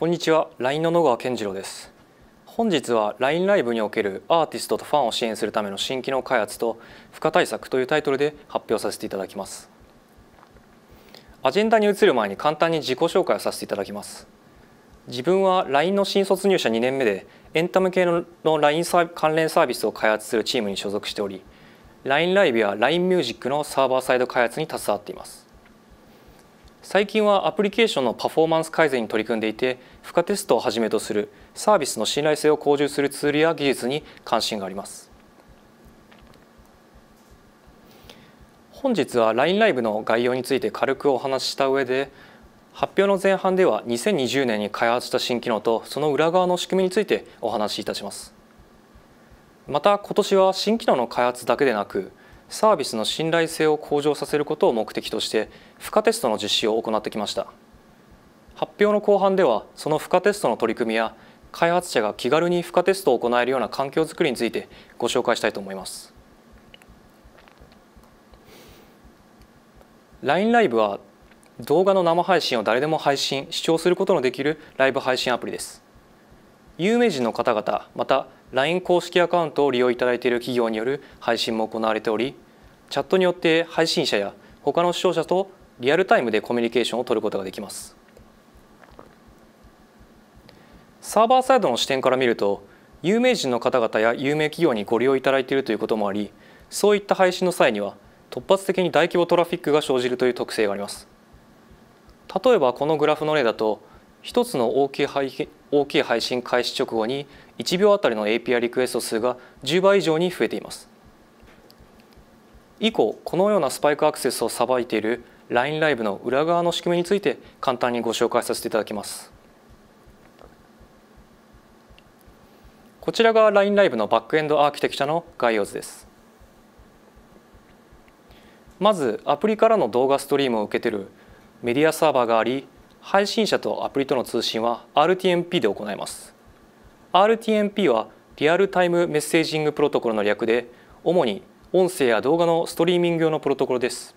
こんにちは LINE の野川健次郎です本日は LINE ライブにおけるアーティストとファンを支援するための新機能開発と付加対策というタイトルで発表させていただきますアジェンダに移る前に簡単に自己紹介をさせていただきます自分は LINE の新卒入社2年目でエンタメ系の LINE 関連サービスを開発するチームに所属しており LINE ライブや LINE ミュージックのサーバーサイド開発に携わっています最近はアプリケーションのパフォーマンス改善に取り組んでいて負荷テストをはじめとするサービスの信頼性を向上するツールや技術に関心があります本日は LINE ライブの概要について軽くお話しした上で発表の前半では2020年に開発した新機能とその裏側の仕組みについてお話しいたしますまた今年は新機能の開発だけでなくサービスの信頼性を向上させることを目的として負荷テストの実施を行ってきました発表の後半ではその負荷テストの取り組みや開発者が気軽に負荷テストを行えるような環境づくりについてご紹介したいと思います LINE ライブは動画の生配信を誰でも配信視聴することのできるライブ配信アプリです有名人の方々また LINE 公式アカウントを利用いただいている企業による配信も行われておりチャットによって配信者や他の視聴者とリアルタイムでコミュニケーションを取ることができますサーバーサイドの視点から見ると有名人の方々や有名企業にご利用いただいているということもありそういった配信の際には突発的に大規模トラフィックが生じるという特性があります例えばこのグラフの例だと1つの大きい配信開始直後に1秒あたりの API リクエスト数が10倍以上に増えています以降このようなスパイクアクセスをさばいている LINE ライブの裏側の仕組みについて簡単にご紹介させていただきますこちらが LINE ライブのバックエンドアーキテクチャの概要図ですまずアプリからの動画ストリームを受けてるメディアサーバーがあり配信者とアプリとの通信は RTMP で行います RTMP はリアルタイムメッセージングプロトコルの略で主に音声や動画のストリーミング用のプロトコルです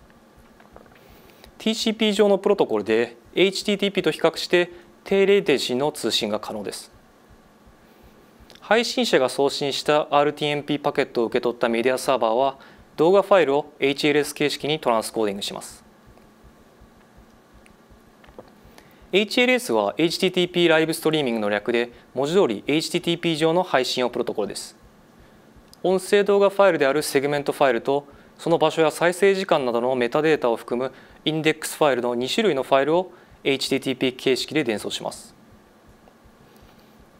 TCP 上のプロトコルで HTTP と比較して低レテンシーの通信が可能です配信者が送信した RTMP パケットを受け取ったメディアサーバーは動画ファイルを HLS 形式にトランスコーディングします HLS は HTTP ライブストリーミングの略で文字通り HTTP 上の配信用プロトコルです音声動画ファイルであるセグメントファイルとその場所や再生時間などのメタデータを含むインデックスファイルの2種類のファイルを HTTP 形式で伝送します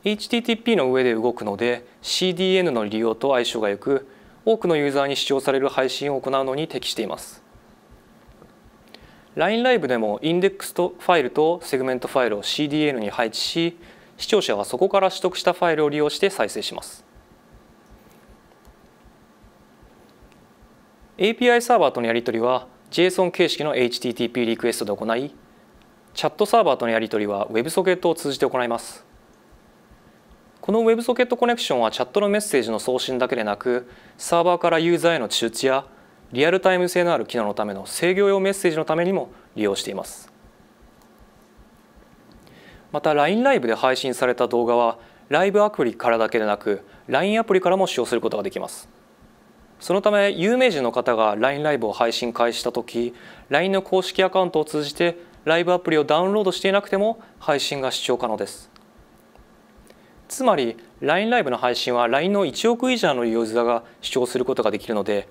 HTTP の上で動くので CDN の利用と相性がよく多くのユーザーに視聴される配信を行うのに適しています LINE ライブでもインデックスとファイルとセグメントファイルを CDN に配置し視聴者はそこから取得したファイルを利用して再生します API サーバーとのやり取りは JSON 形式の HTTP リクエストで行いチャットサーバーとのやり取りは WebSocket を通じて行いますこの WebSocket コネクションはチャットのメッセージの送信だけでなくサーバーからユーザーへの通知やリアルタイム性のある機能のための制御用メッセージのためにも利用していますまた LINE ライブで配信された動画はライブアプリからだけでなく LINE アプリからも使用することができますそのため有名人の方が LINE ライブを配信開始した時 LINE の公式アカウントを通じてライブアプリをダウンロードしていなくても配信が視聴可能ですつまり LINE ライブの配信は LINE の1億以上のユーザーが視聴することができるので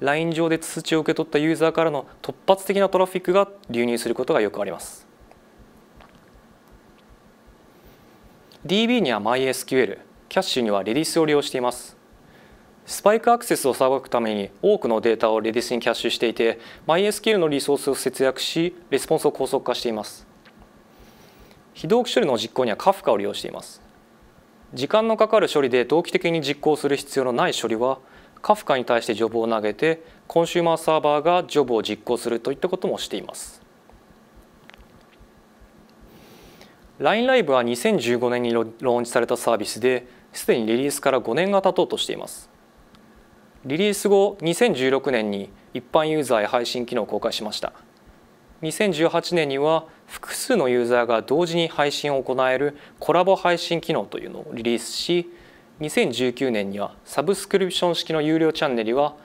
LINE 上で通知を受け取ったユーザーからの突発的なトラフィックが流入することがよくあります DB には MySQL、キャッシュには Redis を利用していますスパイクアクセスをさばくために多くのデータをレディスにキャッシュしていて MySQL のリソースを節約しレスポンスを高速化しています非同期処理の実行には Kafka を利用しています時間のかかる処理で同期的に実行する必要のない処理は Kafka に対してジョブを投げてコンシューマーサーバーがジョブを実行するといったこともしています LINELIVE は2015年にローンチされたサービスですでにリリースから5年が経とうとしていますリリース後2016年に一般ユーザーへ配信機能を公開しました2018年には複数のユーザーが同時に配信を行えるコラボ配信機能というのをリリースし2019年にはサブスクリプション式の有料チャンネルは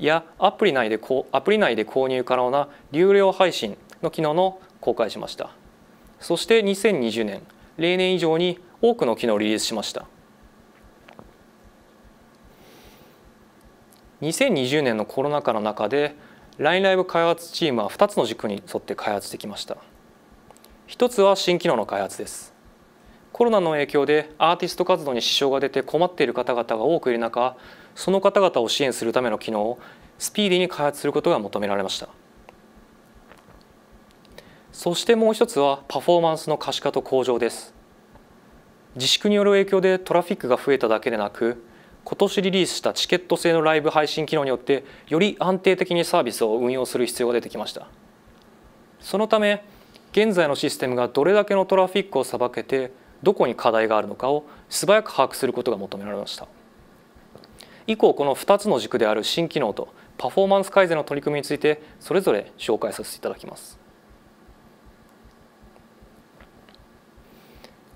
やアプリ内でアプリ内で購入可能な有料配信の機能の公開しましたそして2020年例年以上に多くの機能をリリースしました2020年のコロナ禍の中で LINE ライブ開発チームは2つの軸に沿って開発してきました一つは新機能の開発ですコロナの影響でアーティスト活動に支障が出て困っている方々が多くいる中その方々を支援するための機能をスピーディーに開発することが求められましたそしてもう一つはパフォーマンスの可視化と向上です自粛による影響でトラフィックが増えただけでなく今年リリースしたチケット制のライブ配信機能によってより安定的にサービスを運用する必要が出てきましたそのため現在のシステムがどれだけのトラフィックをさばけてどこに課題があるのかを素早く把握することが求められました以降この2つの軸である新機能とパフォーマンス改善の取り組みについてそれぞれ紹介させていただきます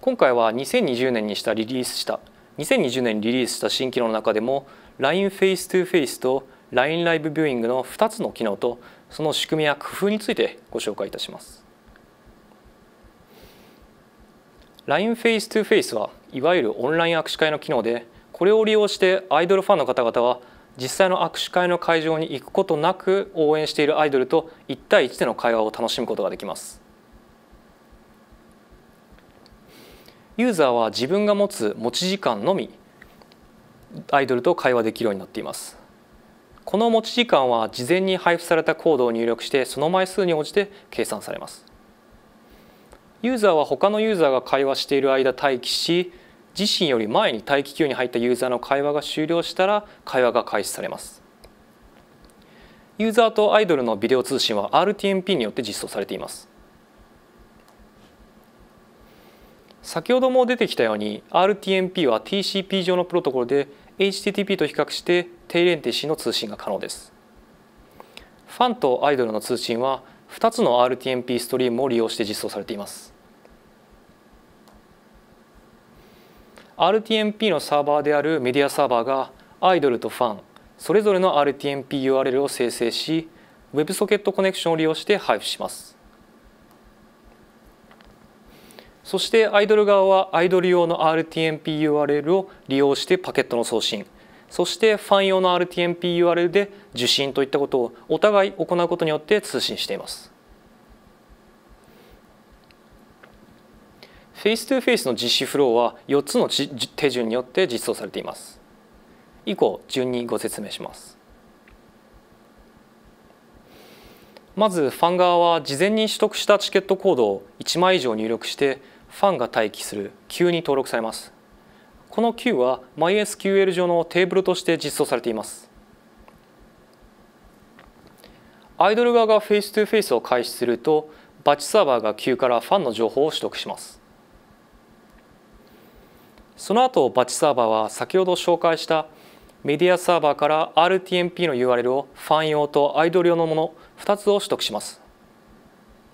今回は2020年にしたリリースした2020年にリリースした新機能の中でも LINE フェイス o フェイスと LINE ライブビューイングの2つの機能とその仕組みや工夫についてご紹介いたします。LINE フェイス o フェイスはいわゆるオンライン握手会の機能でこれを利用してアイドルファンの方々は実際の握手会の会場に行くことなく応援しているアイドルと1対1での会話を楽しむことができます。ユーザーは自分が持つ持ち時間のみアイドルと会話できるようになっていますこの持ち時間は事前に配布されたコードを入力してその枚数に応じて計算されますユーザーは他のユーザーが会話している間待機し自身より前に待機級に入ったユーザーの会話が終了したら会話が開始されますユーザーとアイドルのビデオ通信は RTMP によって実装されています先ほども出てきたように RTMP は TCP 上のプロトコルで HTTP と比較して低連停止の通信が可能ですファンとアイドルの通信は2つの RTMP ストリームを利用して実装されています RTMP のサーバーであるメディアサーバーがアイドルとファンそれぞれの RTMPURL を生成し WebSocket コネクションを利用して配布しますそしてアイドル側はアイドル用の RTMPURL を利用してパケットの送信そしてファン用の RTMPURL で受信といったことをお互い行うことによって通信しています。フェイス2フェイスの実施フローは4つの手順によって実装されています。以降順にご説明します。まずファン側は事前に取得したチケットコードを1枚以上入力してファンが待機する Q に登録されます。この Q は MySQL 上のテーブルとして実装されています。アイドル側がフェイストゥフェイスを開始すると、バッチサーバーが Q からファンの情報を取得します。その後、バッチサーバーは先ほど紹介したメディアサーバーから RTMP の URL をファン用とアイドル用のもの2つを取得します。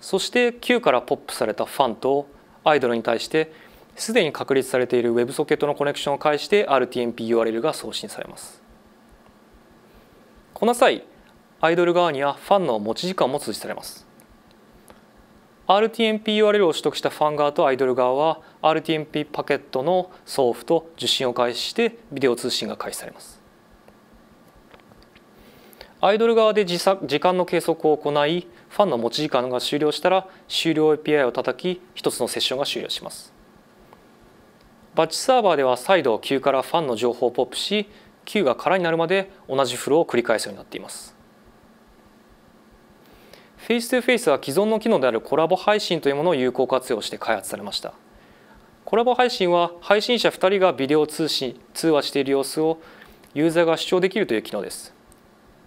そして Q からポップされたファンとアイドルに対してすでに確立されている WebSocket のコネクションを介して RTMPURL が送信されますこの際アイドル側にはファンの持ち時間も通知されます RTMPURL を取得したファン側とアイドル側は RTMP パケットの送付と受信を開始してビデオ通信が開始されますアイドル側で時間の計測を行いファンの持ち時間が終了したら終了 API を叩き1つのセッションが終了します。バッチサーバーでは再度 Q からファンの情報をポップし Q が空になるまで同じフローを繰り返すようになっています。フェイス2フェイスは既存の機能であるコラボ配信というものを有効活用して開発されました。コラボ配信は配信者2人がビデオ通信通話している様子をユーザーが視聴できるという機能です。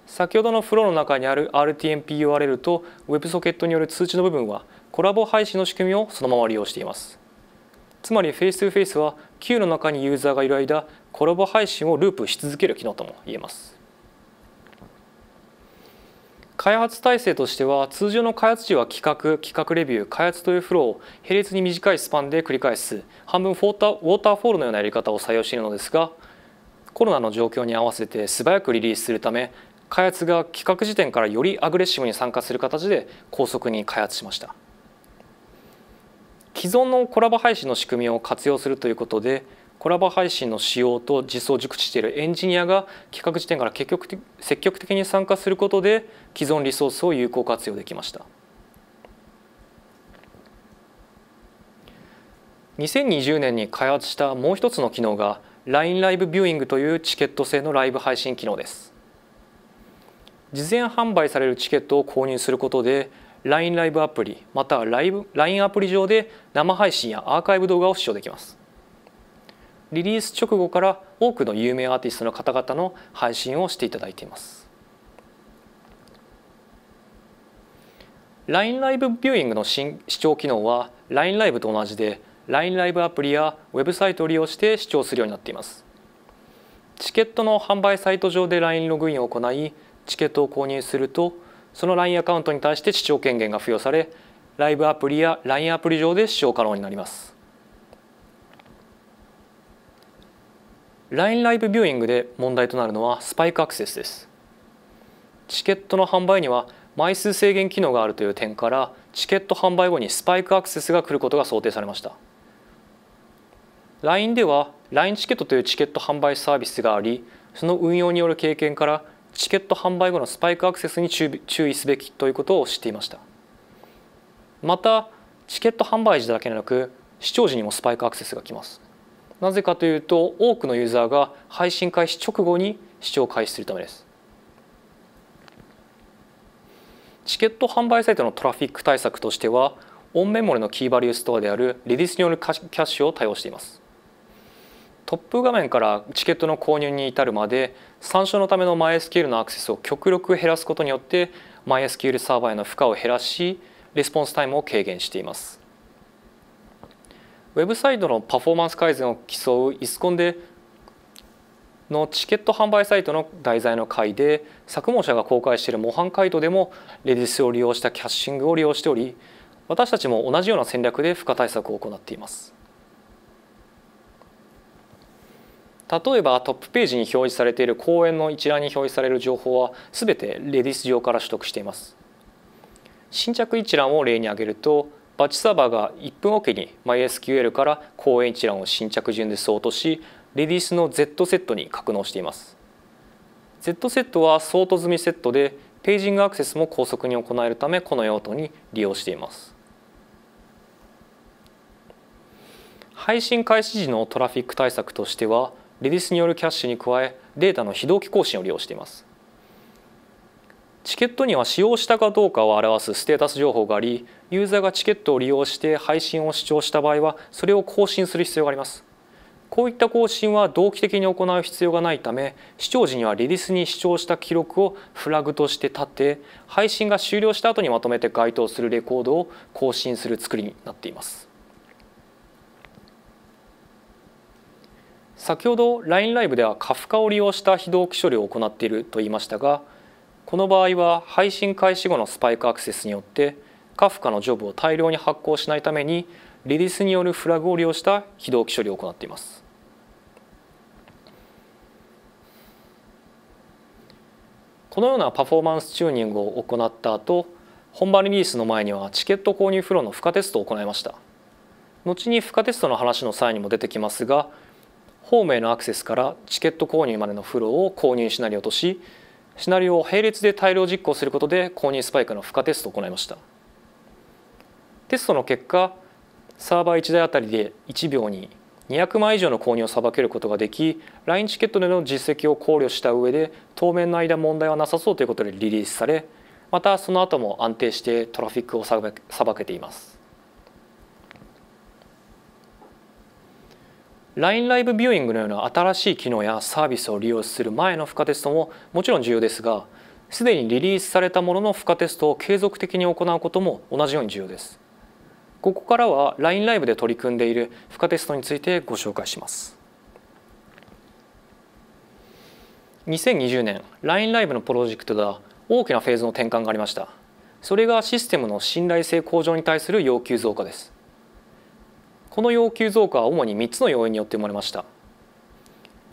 先ほどのフローの中にある RTMPURL と WebSocket による通知の部分はコラボ配信の仕組みをそのまま利用しています。つまり f a c e 2 f a c e は Q の中にユーザーがいる間コラボ配信をループし続ける機能とも言えます。開発体制としては通常の開発時は企画企画レビュー開発というフローを並列に短いスパンで繰り返す半分ウォーターウォーターフォールのようなやり方を採用しているのですがコロナの状況に合わせて素早くリリースするため開発が企画時点からよりアグレッシブに参加する形で高速に開発しました既存のコラボ配信の仕組みを活用するということでコラボ配信の仕様と実装を熟知しているエンジニアが企画時点から結局積極的に参加することで既存リソースを有効活用できました2020年に開発したもう一つの機能が LINE ライブビューイングというチケット制のライブ配信機能です事前販売されるチケットを購入することで LINE ライブアプリまたは LINE アプリ上で生配信やアーカイブ動画を視聴できますリリース直後から多くの有名アーティストの方々の配信をしていただいています LINE ライブビューイングの新視聴機能は LINE ライブと同じで LINE ライブアプリやウェブサイトを利用して視聴するようになっていますチケットの販売サイト上で LINE ログインを行いチケットを購入するとその LINE アカウントに対して視聴権限が付与されライブアプリや LINE アプリ上で視聴可能になります LINE ライブビューイングで問題となるのはスパイクアクセスですチケットの販売には枚数制限機能があるという点からチケット販売後にスパイクアクセスが来ることが想定されました LINE では LINE チケットというチケット販売サービスがありその運用による経験からチケット販売後のスパイクアクセスに注意すべきということを知っていましたまたチケット販売時だけでなく視聴時にもスパイクアクセスが来ますなぜかというと多くのユーザーが配信開始直後に視聴開始するためですチケット販売サイトのトラフィック対策としてはオンメモリのキーバリューストアであるレディスによるキャッシュを対応していますトップ画面からチケットの購入に至るまで参照のための MySQL のアクセスを極力減らすことによって MySQL サーバーへの負荷を減らしレスポンスタイムを軽減していますウェブサイトのパフォーマンス改善を競うイスコンでのチケット販売サイトの題材の回で作文者が公開している模範回答でもレディスを利用したキャッシングを利用しており私たちも同じような戦略で負荷対策を行っています。例えばトップページに表示されている講演の一覧に表示される情報は全てレディス上から取得しています新着一覧を例に挙げるとバッチサーバーが1分おきに MySQL から講演一覧を新着順でソートしレディスの Z セットに格納しています Z セットはソート済みセットでページングアクセスも高速に行えるためこの用途に利用しています配信開始時のトラフィック対策としてはレディスによるキャッシュに加えデータの非同期更新を利用していますチケットには使用したかどうかを表すステータス情報がありユーザーがチケットを利用して配信を視聴した場合はそれを更新する必要がありますこういった更新は同期的に行う必要がないため視聴時にはレディスに視聴した記録をフラグとして立て配信が終了した後にまとめて該当するレコードを更新する作りになっています先ほど LINE ライブではカフカを利用した非同期処理を行っていると言いましたがこの場合は配信開始後のスパイクアクセスによってカフカのジョブを大量に発行しないためにリリースによるフラグを利用した非同期処理を行っています。このようなパフォーマンスチューニングを行った後本番リリースの前にはチケット購入フローの負荷テストを行いました後に負荷テストの話の際にも出てきますがホームへのアクセスからチケット購入までのフローを購入シナリオとしシナリオを並列で大量実行することで購入スパイクの負荷テストを行いましたテストの結果サーバー1台あたりで1秒に200枚以上の購入をさばけることができ LINE チケットでの実績を考慮した上で当面の間問題はなさそうということでリリースされまたその後も安定してトラフィックをさばけています。LINE ライブビューイングのような新しい機能やサービスを利用する前の負荷テストももちろん重要ですがすでにリリースされたものの負荷テストを継続的に行うことも同じように重要ですここからは LINE ライブで取り組んでいる負荷テストについてご紹介します2020年 LINE ライブのプロジェクトでは大きなフェーズの転換がありましたそれがシステムの信頼性向上に対する要求増加ですこの要求増加は主に3つの要因によって生まれました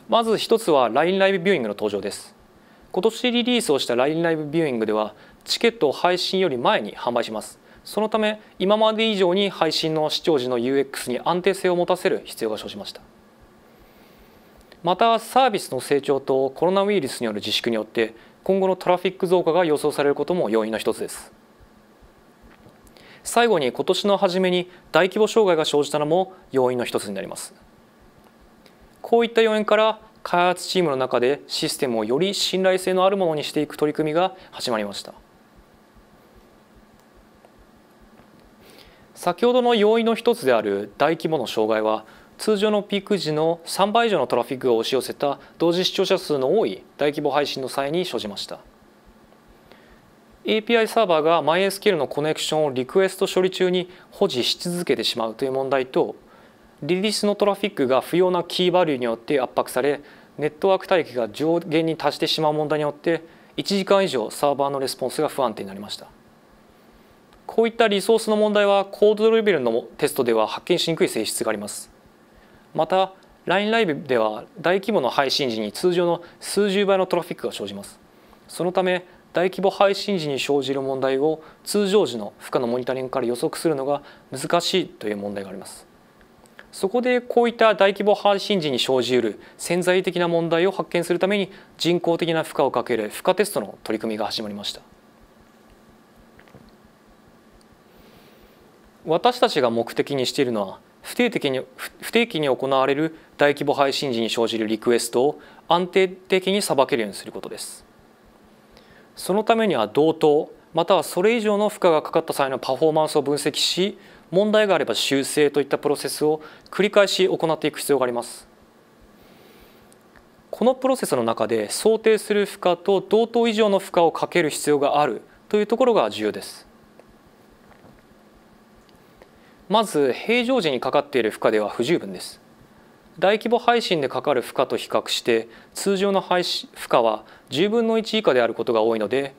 まず1つは LINE ライブビューイングの登場です今年リリースをした LINE ライブビューイングではチケットを配信より前に販売しますそのため今まで以上に配信の視聴時の UX に安定性を持たせる必要が生じましたまたサービスの成長とコロナウイルスによる自粛によって今後のトラフィック増加が予想されることも要因の一つです最後に今年の初めに大規模障害が生じたのも要因の一つになりますこういった要因から開発チームの中でシステムをより信頼性のあるものにしていく取り組みが始まりました先ほどの要因の一つである大規模の障害は通常のピーク時の3倍以上のトラフィックが押し寄せた同時視聴者数の多い大規模配信の際に生じました。API サーバーが MySQL のコネクションをリクエスト処理中に保持し続けてしまうという問題とリリースのトラフィックが不要なキーバリューによって圧迫されネットワーク帯域が上限に達してしまう問題によって1時間以上サーバーのレスポンスが不安定になりましたこういったリソースの問題はコードレベルのテストでは発見しにくい性質がありますまた LINE ライブでは大規模の配信時に通常の数十倍のトラフィックが生じますそのため大規模配信時に生じる問題を通常時の負荷のモニタリングから予測するのが難しいという問題がありますそこでこういった大規模配信時に生じうる潜在的な問題を発見するために人工的な負荷をかける負荷テストの取り組みが始まりました私たちが目的にしているのは不定的に不定期に行われる大規模配信時に生じるリクエストを安定的にさばけるようにすることですそのためには同等またはそれ以上の負荷がかかった際のパフォーマンスを分析し問題があれば修正といったプロセスを繰り返し行っていく必要がありますこのプロセスの中で想定する負荷と同等以上の負荷をかける必要があるというところが重要ですまず平常時にかかっている負荷では不十分です大規模配信でかかる負荷と比較して通常の配信負荷は10分の1以下であることが多いので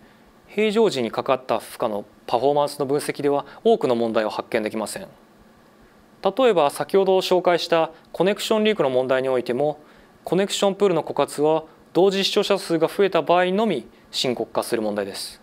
平常時にかかった負荷のパフォーマンスの分析では多くの問題を発見できません例えば先ほど紹介したコネクションリークの問題においてもコネクションプールの枯渇は同時視聴者数が増えた場合のみ深刻化する問題です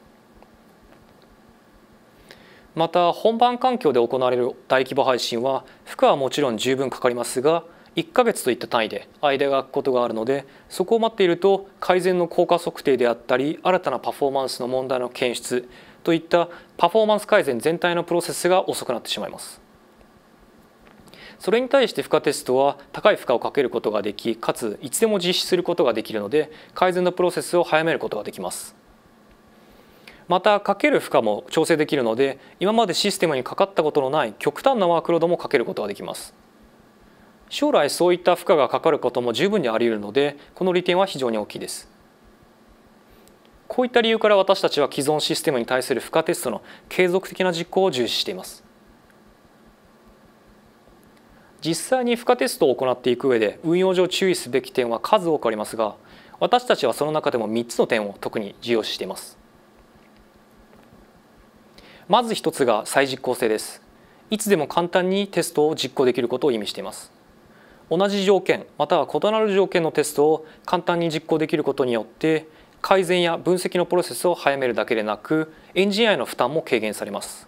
また本番環境で行われる大規模配信は負荷はもちろん十分かかりますが1ヶ月といった単位で間が空くことがあるのでそこを待っていると改善の効果測定であったり新たなパフォーマンスの問題の検出といったパフォーマンス改善全体のプロセスが遅くなってしまいます。それに対して負荷テストは高い負荷をかけることができかついつでも実施することができるので改善のプロセスを早めることができます。またかける負荷も調整できるので今までシステムにかかったことのない極端なワークロードもかけることができます。将来そういった負荷がかかることも十分にあり得るのでこの利点は非常に大きいです。こういった理由から私たちは既存システムに対する負荷テストの継続的な実行を重視しています。実際に負荷テストを行っていく上で運用上注意すべき点は数多くありますが私たちはその中でも3つの点を特に重要視していますまず1つが再実行性ですいつでも簡単にテストを実行できることを意味しています同じ条件または異なる条件のテストを簡単に実行できることによって改善や分析のプロセスを早めるだけでなくエンジニアへの負担も軽減されます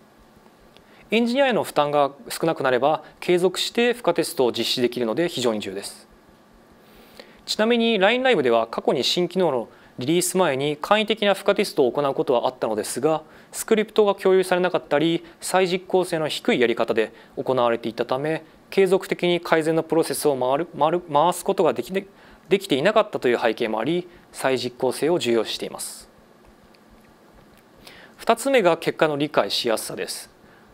エンジニアへの負担が少なくなれば継続して負荷テストを実施できるので非常に重要ですちなみに LINE ラでは過去に新機能のリリース前に簡易的な負荷テストを行うことはあったのですがスクリプトが共有されなかったり再実行性の低いやり方で行われていたため継続的に改善のプロセスを回る回る回すことができでできていなかったという背景もあり再実行性を重要視しています2つ目が結果の理解しやすさです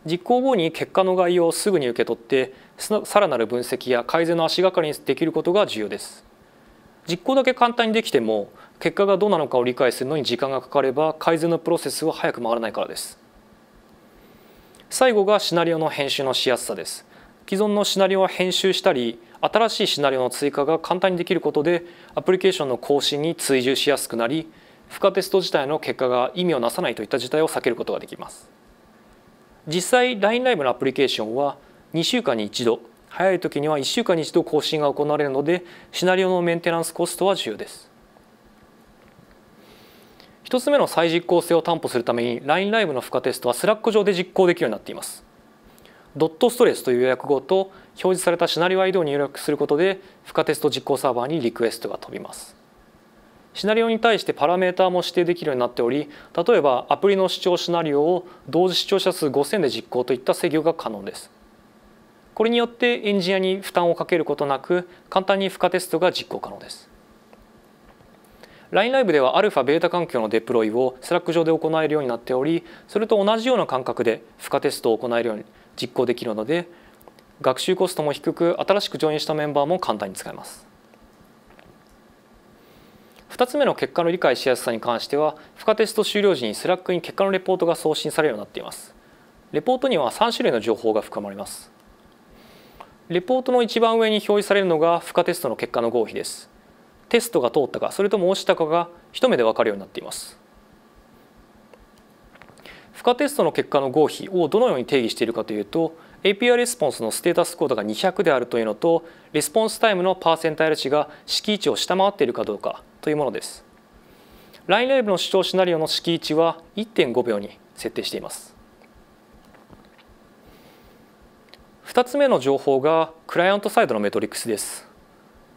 実行後に結果の概要をすぐに受け取ってさらなる分析や改善の足がかりにできることが重要です実行だけ簡単にできても結果がどうなのかを理解するのに時間がかかれば改善のプロセスは早く回らないからです最後がシナリオの編集のしやすさです既存のシナリオは編集したり新しいシナリオの追加が簡単にできることでアプリケーションの更新に追従しやすくなり負荷テスト自体の結果が意味をなさないといった事態を避けることができます実際 LINELIVE のアプリケーションは2週間に1度早い時には1週間に1度更新が行われるのでシナリオのメンテナンスコストは重要です1つ目の再実行性を担保するために LINELIVE の負荷テストは Slack 上で実行できるようになっていますドットストレスという予約語と表示されたシナリオ ID を入力することで負荷テスト実行サーバーにリクエストが飛びますシナリオに対してパラメータも指定できるようになっており例えばアプリの視聴シナリオを同時視聴者数5000で実行といった制御が可能ですこれによってエンジニアに負担をかけることなく簡単に負荷テストが実行可能です LINE ライブでは α ベータ環境のデプロイを s l a ク上で行えるようになっておりそれと同じような感覚で負荷テストを行えるように実行できるので学習コストも低く新しくジョインしたメンバーも簡単に使えます2つ目の結果の理解しやすさに関しては負荷テスト終了時に s l a クに結果のレポートが送信されるようになっていますレポートには3種類の情報が含まれますレポートの一番上に表示されるのが負荷テストの結果の合否ですテストが通ったかそれとも落ちたかが一目で分かるようになっています負荷テストの結果の合否をどのように定義しているかというと API レスポンスのステータスコードが200であるというのとレスポンスタイムのパーセンタイル値が式1を下回っているかどうかというものです LINE ライブの視聴シナリオの式1は1.5秒に設定しています2つ目の情報がクライアントサイドのメトリックスです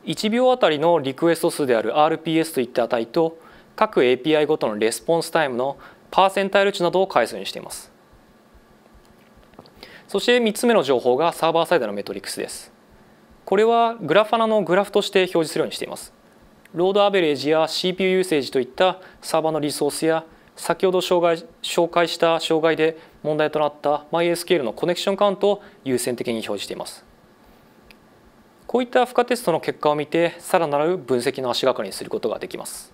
1秒あたりのリクエスト数である RPS といった値と各 API ごとのレスポンスタイムのパーセンタイル値などを回数にしていますそして3つ目の情報がサーバーサイドのメトリックスですこれはグラファナのグラフとして表示するようにしていますロードアベレージや CPU ユーセージといったサーバーのリソースや先ほど障害紹介した障害で問題となった MySQL のコネクションカウントを優先的に表示していますこういった負荷テストの結果を見てさらなる分析の足がかりにすることができます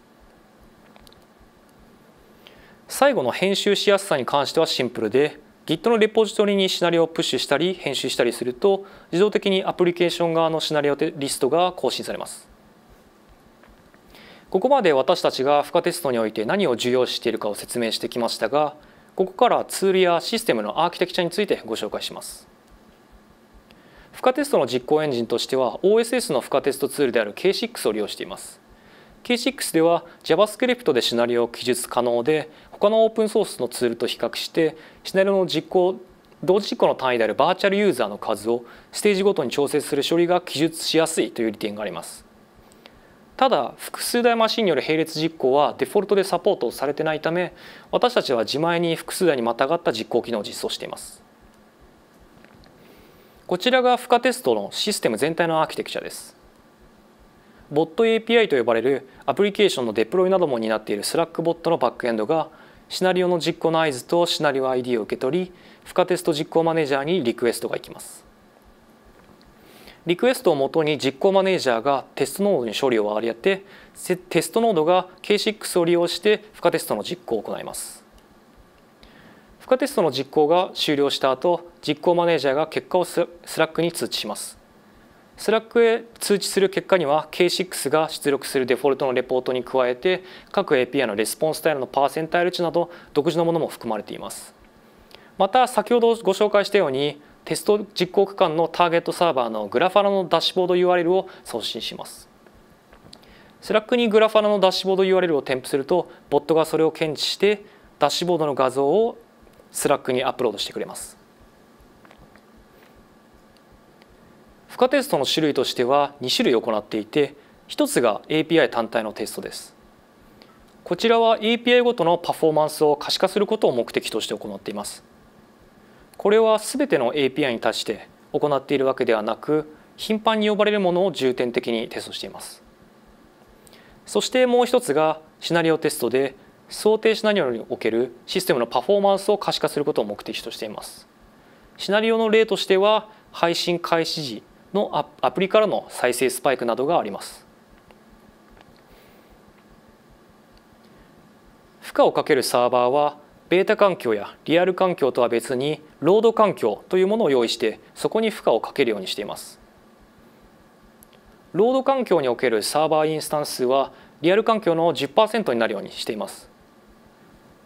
最後の編集しやすさに関してはシンプルで Git のレポジトリにシナリオをプッシュしたり編集したりすると自動的にアプリケーション側のシナリオリストが更新されますここまで私たちが負荷テストにおいて何を重要視しているかを説明してきましたがここからツールやシステムのアーキテクチャについてご紹介します負荷テストの実行エンジンとしては OSS の負荷テストツールである K6 を利用しています K6 では JavaScript でシナリオを記述可能で他のオープンソースのツールと比較してシナリオの実行同時実行の単位であるバーチャルユーザーの数をステージごとに調整する処理が記述しやすいという利点がありますただ複数台マシンによる並列実行はデフォルトでサポートされてないため私たちは自前に複数台にまたがった実行機能を実装していますこちらが負荷テストのシステム全体のアーキテクチャです。ボット API と呼ばれるアプリケーションのデプロイなども担っている SlackBot のバックエンドがシナリオの実行の合図とシナリオ ID を受け取り負荷テスト実行マネージャーにリクエストがいきます。リクエストをもとに実行マネージャーがテストノードに処理を割り当てテストノードが K6 を利用して負荷テストの実行を行います。果テストの実行が終了した後実行マネージャーが結果をスラックに通知しますスラックへ通知する結果には K6 が出力するデフォルトのレポートに加えて各 API のレスポンスタイルのパーセンタイル値など独自のものも含まれていますまた先ほどご紹介したようにテスト実行区間のターゲットサーバーのグラファラのダッシュボード URL を送信しますスラックにグラファラのダッシュボード URL を添付するとボットがそれを検知してダッシュボードの画像をスラックにアップロードしてくれます付加テストの種類としては2種類行っていて1つが API 単体のテストですこちらは API ごとのパフォーマンスを可視化することを目的として行っていますこれはすべての API に対して行っているわけではなく頻繁に呼ばれるものを重点的にテストしていますそしてもう一つがシナリオテストで想定シナリオにおけるシステムのパフォーマンスを可視化することを目的としていますシナリオの例としては配信開始時のアプリからの再生スパイクなどがあります負荷をかけるサーバーはベータ環境やリアル環境とは別にロード環境というものを用意してそこに負荷をかけるようにしていますロード環境におけるサーバーインスタンスはリアル環境の10%になるようにしています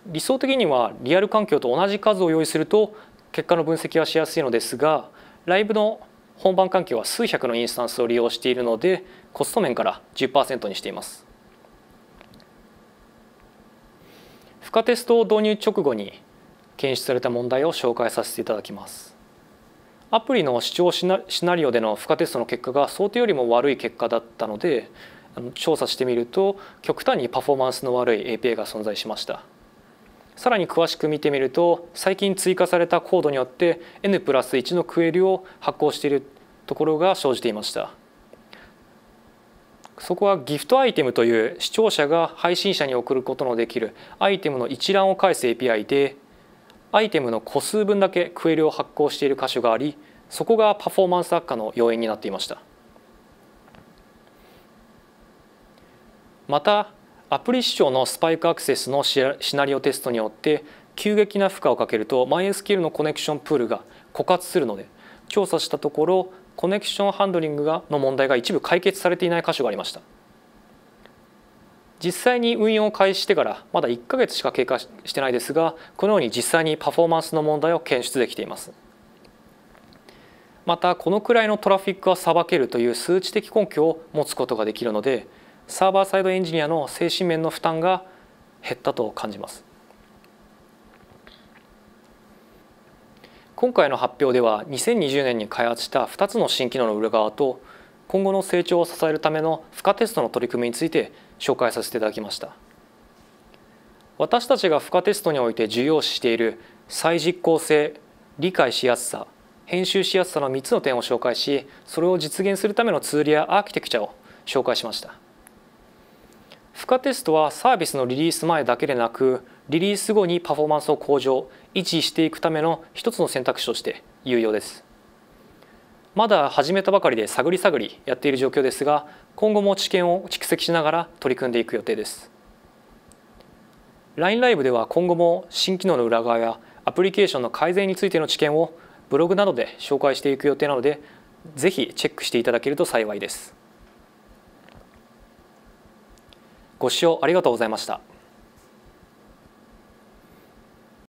理想的にはリアル環境と同じ数を用意すると結果の分析はしやすいのですがライブの本番環境は数百のインスタンスを利用しているのでコスト面から10%にしています負荷テストを導入直後に検出された問題を紹介させていただきますアプリの視聴シナリオでの負荷テストの結果が想定よりも悪い結果だったので調査してみると極端にパフォーマンスの悪い API が存在しましたさらに詳しく見てみると最近追加されたコードによって n プラス1のクエリを発行しているところが生じていましたそこはギフトアイテムという視聴者が配信者に送ることのできるアイテムの一覧を返す API でアイテムの個数分だけクエリを発行している箇所がありそこがパフォーマンス悪化の要因になっていましたまたアプリ市場のスパイクアクセスのシナリオテストによって急激な負荷をかけると MySQL のコネクションプールが枯渇するので調査したところコネクションハンドリングがの問題が一部解決されていない箇所がありました実際に運用を開始してからまだ1ヶ月しか経過してないですがこのように実際にパフォーマンスの問題を検出できていますまたこのくらいのトラフィックはさばけるという数値的根拠を持つことができるのでサーバーサイドエンジニアの精神面の負担が減ったと感じます今回の発表では2020年に開発した2つの新機能の裏側と今後の成長を支えるための負荷テストの取り組みについて紹介させていただきました私たちが負荷テストにおいて重要視している再実行性理解しやすさ編集しやすさの3つの点を紹介しそれを実現するためのツールやアーキテクチャを紹介しました。負荷テストはサービスのリリース前だけでなくリリース後にパフォーマンスを向上維持していくための一つの選択肢として有用ですまだ始めたばかりで探り探りやっている状況ですが今後も知見を蓄積しながら取り組んでいく予定です LINE l i v e では今後も新機能の裏側やアプリケーションの改善についての知見をブログなどで紹介していく予定なのでぜひチェックしていただけると幸いです。ご視聴ありがとうございました。